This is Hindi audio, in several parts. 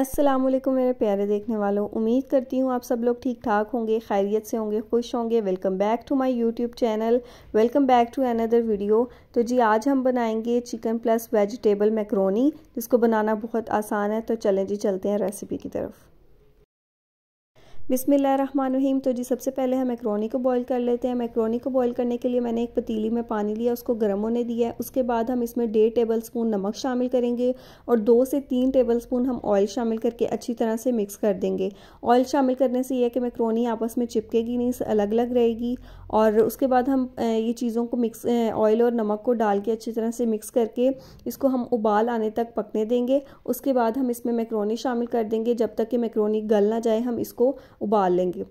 अस्सलाम वालेकुम मेरे प्यारे देखने वालों उम्मीद करती हूँ आप सब लोग ठीक ठाक होंगे खैरियत से होंगे खुश होंगे welcome back to my YouTube channel welcome back to another video तो जी आज हम बनाएंगे चिकन प्लस वेजिटेबल मैक्रोनी जिसको बनाना बहुत आसान है तो चलें जी चलते हैं रेसिपी की तरफ बिसमीम तो जी सबसे पहले हम मैक्रोनी को बॉईल कर लेते हैं मैक्रोनी को बॉईल करने के लिए मैंने एक पतीली में पानी लिया उसको गर्म होने दिया है उसके बाद हम इसमें डेढ़ टेबल स्पून नमक शामिल करेंगे और दो से तीन टेबल स्पून हम ऑयल शामिल करके अच्छी तरह से मिक्स कर देंगे ऑयल शामिल करने से यह कि मैक्रोनी आपस में चिपकेगी नहीं अलग अलग रहेगी और उसके बाद हम ये चीज़ों को मिक्स ऑयल और नमक को डाल के अच्छी तरह से मिक्स करके इसको हम उबाल आने तक पकने देंगे उसके बाद हम इसमें मैक्रोनी शामिल कर देंगे जब तक कि मैक्रोनी गल ना जाए हम इसको उबाल लेंगे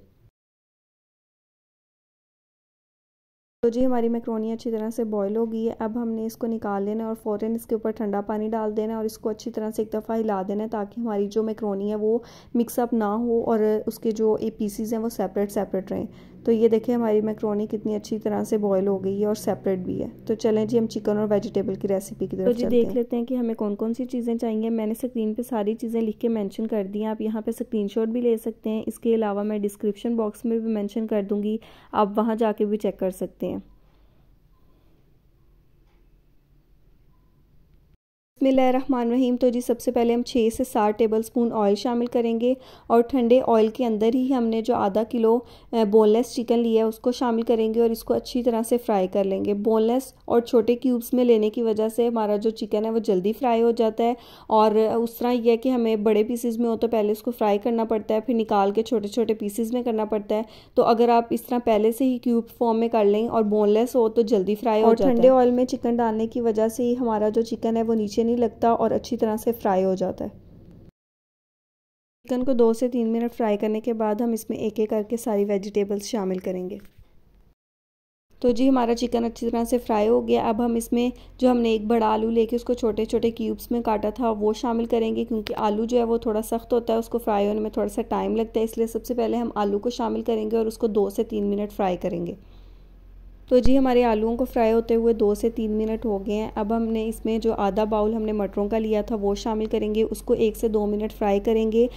तो जी हमारी मैक्रोनी अच्छी तरह से बॉयल हो गई है अब हमने इसको निकाल लेना और फ़ौरन इसके ऊपर ठंडा पानी डाल देना और इसको अच्छी तरह से एक दफ़ा हिला देना है ताकि हमारी जो मैक्रोनी है वो मिक्सअप ना हो और उसके जो ए पीसीज हैं वो सेपरेट सेपरेट रहें तो ये देखें हमारी मैक्रोनी कितनी अच्छी तरह से बॉयल हो गई है और सेपरेट भी है तो चलें जी हम चिकन और वेजिटेबल की रेसिपी की तो तरफ तो जी देख लेते हैं कि हमें कौन कौन सी चीज़ें चाहिए मैंने स्क्रीन पे सारी चीज़ें लिख के मेंशन कर दी हैं आप यहाँ पे स्क्रीनशॉट भी ले सकते हैं इसके अलावा मैं डिस्क्रिप्शन बॉक्स में भी मैंशन कर दूँगी आप वहाँ जाके भी चेक कर सकते हैं रहीम तो जी सबसे पहले हम छः से सात टेबल स्पून ऑयल शामिल करेंगे और ठंडे ऑयल के अंदर ही हमने जो आधा किलो बोनलेस चिकन लिया है उसको शामिल करेंगे और इसको अच्छी तरह से फ्राई कर लेंगे बोनलेस और छोटे क्यूब्स में लेने की वजह से हमारा जो चिकन है वो जल्दी फ्राई हो जाता है और उस तरह यह कि हमें बड़े पीसेज में हो तो पहले उसको फ्राई करना पड़ता है फिर निकाल के छोटे छोटे पीसेज में करना पड़ता है तो अगर आप इस तरह पहले से ही क्यूब फॉर्म में कर लें और बोनलेस हो तो जल्दी फ्राई हो और ठंडे ऑयल में चिकन डालने की वजह से ही हमारा जो चिकन है वो नीचे नहीं लगता और अच्छी तरह से फ्राई हो जाता है चिकन को दो से तीन मिनट फ्राई करने के बाद हम इसमें एक एक करके सारी वेजिटेबल्स शामिल करेंगे तो जी हमारा चिकन अच्छी तरह से फ्राई हो गया अब हम इसमें जो हमने एक बड़ा आलू लेके उसको छोटे छोटे क्यूब्स में काटा था वो शामिल करेंगे क्योंकि आलू जो है वो थोड़ा सख्त होता है उसको फ्राई होने में थोड़ा सा टाइम लगता है इसलिए सबसे पहले हम आलू को शामिल करेंगे और उसको दो से तीन मिनट फ्राई करेंगे तो जी हमारे आलूओं को फ्राई होते हुए दो से तीन मिनट हो गए हैं अब हमने इसमें जो आधा बाउल हमने मटरों का लिया था वो शामिल करेंगे उसको एक से दो मिनट फ्राई करेंगे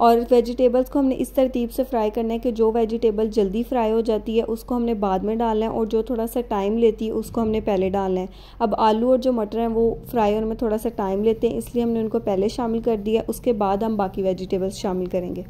और वेजिटेबल्स को हमने इस तरतीब से फ्राई करना है कि जो वेजिटेबल जल्दी फ्राई हो जाती है उसको हमने बाद में डालना है और जो थोड़ा सा टाइम लेती है उसको हमने पहले डालना है अब आलू और जो मटर हैं वो फ्राई होने में थोड़ा सा टाइम लेते हैं इसलिए हमने उनको पहले शामिल कर दिया उसके बाद हम बाकी वेजिटेबल्स शामिल करेंगे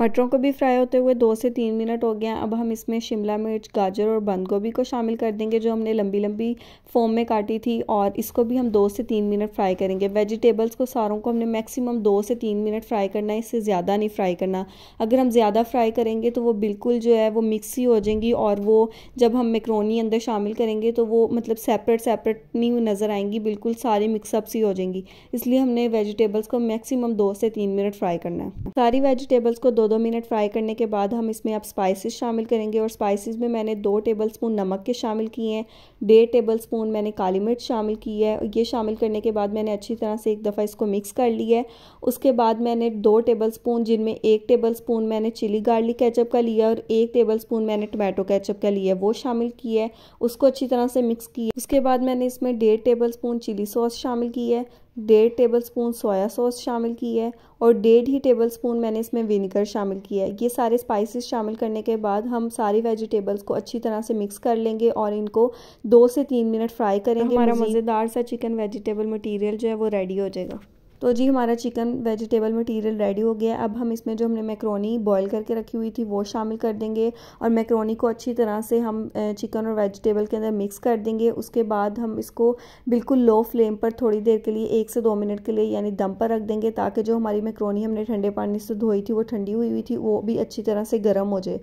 मटरों को भी फ्राई होते हुए दो से तीन मिनट हो गया अब हम इसमें शिमला मिर्च गाजर और बंद गोभी को शामिल कर देंगे जो हमने लंबी लंबी फोम में काटी थी और इसको भी हम दो से तीन मिनट फ्राई करेंगे वेजिटेबल्स को सारों को हमने मैक्सिमम दो से तीन मिनट फ्राई करना है इससे ज़्यादा नहीं फ्राई करना अगर हम ज़्यादा फ्राई करेंगे तो वो बिल्कुल जो है वो मिक्स ही हो जाएंगी और वो जब हम मेकरोनी अंदर शामिल करेंगे तो वो मतलब सेपरेट सेपरेट नहीं नज़र आएंगी बिल्कुल सारी मिक्सअप सी हो जाएंगी इसलिए हमने वेजिटेबल्स को मैक्सिमम दो से तीन मिनट फ्राई करना है सारी वेजिटेबल्स को दो दो मिनट फ्राई करने के बाद हम इसमें अब स्पाइसेस शामिल करेंगे और स्पाइसेस में मैंने दो टेबल स्पून नमक के शामिल किए हैं डेढ़ टेबल स्पून मैंने काली मिर्च शामिल की है ये शामिल करने के बाद मैंने अच्छी तरह से एक दफ़ा इसको मिक्स कर लिया है उसके बाद मैंने दो टेबल स्पून जिनमें एक टेबल स्पून मैंने चिली गार्लिक कैचअप का लिया और एक टेबल स्पून मैंने टमाटो कैचअप का लिया वो शामिल किया है उसको अच्छी तरह से मिक्स किया उसके बाद मैंने इसमें डेढ़ टेबल स्पून चिली सॉस शामिल की है डेढ़ टेबल स्पून सोया सॉस शामिल की है और डेढ़ ही टेबल स्पून मैंने इसमें विनीगर शामिल किया है ये सारे स्पाइसेस शामिल करने के बाद हम सारी वेजिटेबल्स को अच्छी तरह से मिक्स कर लेंगे और इनको दो से तीन मिनट फ्राई करेंगे हमारा मज़ेदार सा चिकन वेजिटेबल मटेरियल जो है वो रेडी हो जाएगा तो जी हमारा चिकन वेजिटेबल मटेरियल रेडी हो गया अब हम इसमें जो हमने मैक्रोनी बॉईल करके रखी हुई थी वो शामिल कर देंगे और मैक्रोनी को अच्छी तरह से हम चिकन और वेजिटेबल के अंदर मिक्स कर देंगे उसके बाद हम इसको बिल्कुल लो फ्लेम पर थोड़ी देर के लिए एक से दो मिनट के लिए यानी दम पर रख देंगे ताकि जो हमारी मैक्रोनी हमने ठंडे पानी से धोई थी वो ठंडी हुई हुई थी वो भी अच्छी तरह से गर्म हो जाए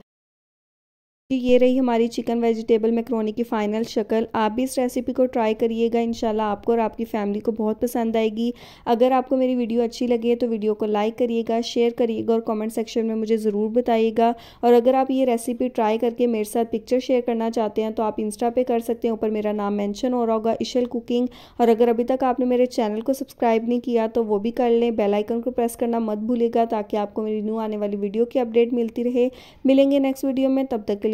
जी ये रही हमारी चिकन वेजिटेबल मैक्रोनी की फ़ाइनल शक्ल आप भी इस रेसिपी को ट्राई करिएगा इनशाला आपको और आपकी फैमिली को बहुत पसंद आएगी अगर आपको मेरी वीडियो अच्छी है तो वीडियो को लाइक करिएगा शेयर करिएगा और कमेंट सेक्शन में मुझे ज़रूर बताइएगा और अगर आप ये रेसिपी ट्राई करके मेरे साथ पिक्चर शेयर करना चाहते हैं तो आप इंस्टा पर कर सकते हैं ऊपर मेरा नाम मैंशन हो रहा होगा इशल कुकिंग और अगर अभी तक आपने मेरे चैनल को सब्सक्राइब नहीं किया तो वो भी कर लें बेलाइकन को प्रेस करना मत भूलेगा ताकि आपको मेरी न्यू आने वाली वीडियो की अपडेट मिलती रहे मिलेंगे नेक्स्ट वीडियो में तब तक के लिए